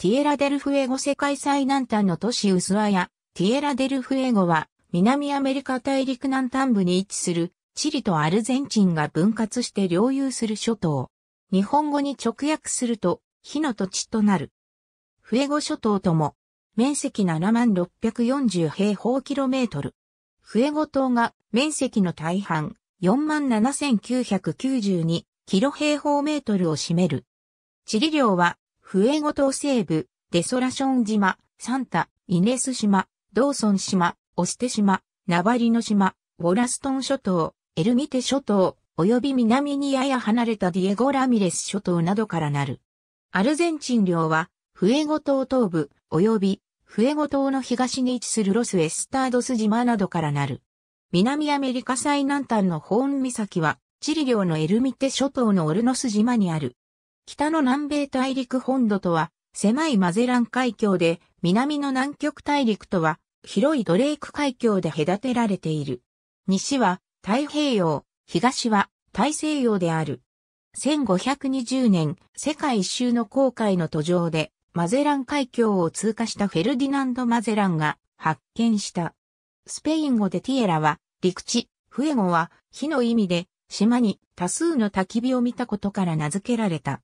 ティエラデルフエゴ世界最南端の都市ウスワや、ティエラデルフエゴは、南アメリカ大陸南端部に位置する、チリとアルゼンチンが分割して領有する諸島。日本語に直訳すると、火の土地となる。フエゴ諸島とも、面積7万640平方キロメートル。フエゴ島が面積の大半、4万7992キロ平方メートルを占める。チリ領はフエゴ島西部、デソラション島、サンタ、イネス島、ドーソン島、オステ島、ナバリノ島、ウォラストン諸島、エルミテ諸島、及び南にやや離れたディエゴ・ラミレス諸島などからなる。アルゼンチン領は、フエゴ島東部、及び、フエゴ島の東に位置するロス・エスタードス島などからなる。南アメリカ最南端のホーン岬は、チリ領のエルミテ諸島のオルノス島にある。北の南米大陸本土とは、狭いマゼラン海峡で、南の南極大陸とは、広いドレーク海峡で隔てられている。西は太平洋、東は大西洋である。1520年、世界一周の航海の途上で、マゼラン海峡を通過したフェルディナンド・マゼランが発見した。スペイン語でティエラは、陸地、フエゴは、火の意味で、島に多数の焚き火を見たことから名付けられた。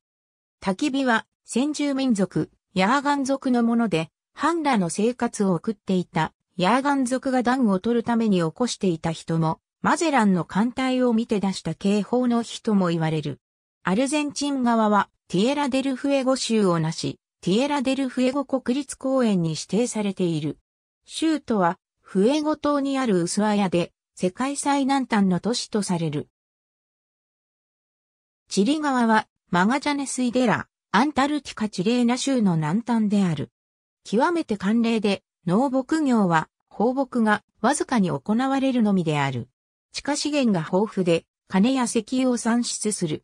焚き火は先住民族、ヤーガン族のもので、ハンラの生活を送っていた、ヤーガン族が暖を取るために起こしていた人も、マゼランの艦隊を見て出した警報の日とも言われる。アルゼンチン側は、ティエラ・デル・フエゴ州をなし、ティエラ・デル・フエゴ国立公園に指定されている。州都は、フエゴ島にあるウスアヤで、世界最南端の都市とされる。チリ側はマガジャネスイデラ、アンタルティカチレーナ州の南端である。極めて寒冷で、農牧業は放牧がわずかに行われるのみである。地下資源が豊富で、金や石油を産出する。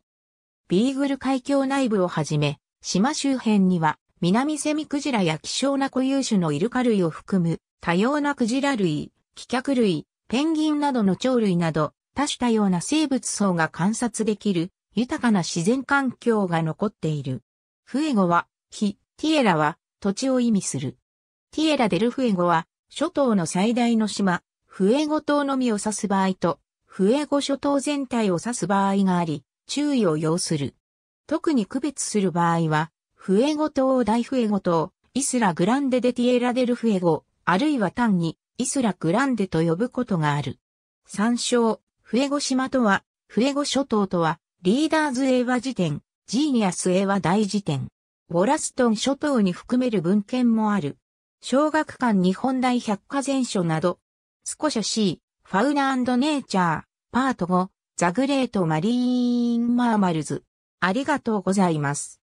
ビーグル海峡内部をはじめ、島周辺には、南セミクジラや希少な固有種のイルカ類を含む、多様なクジラ類、気脚類、ペンギンなどの鳥類など、多種多様な生物層が観察できる豊かな自然環境が残っている。フエゴは、非、ティエラは、土地を意味する。ティエラ・デルフエゴは、諸島の最大の島、フエゴ島のみを指す場合と、フエゴ諸島全体を指す場合があり、注意を要する。特に区別する場合は、フエゴ島を大フエゴ島、イスラグランデ・デ・ティエラ・デルフエゴ、あるいは単に、イスラグランデと呼ぶことがある。参照、フエゴ島とは、フエゴ諸島とは、リーダーズ英和辞典、ジーニアス英和大辞典。ウォラストン諸島に含める文献もある。小学館日本大百科全書など。スコシャー、ファウナネイチャー、パート5、ザグレートマリーンマーマルズ。ありがとうございます。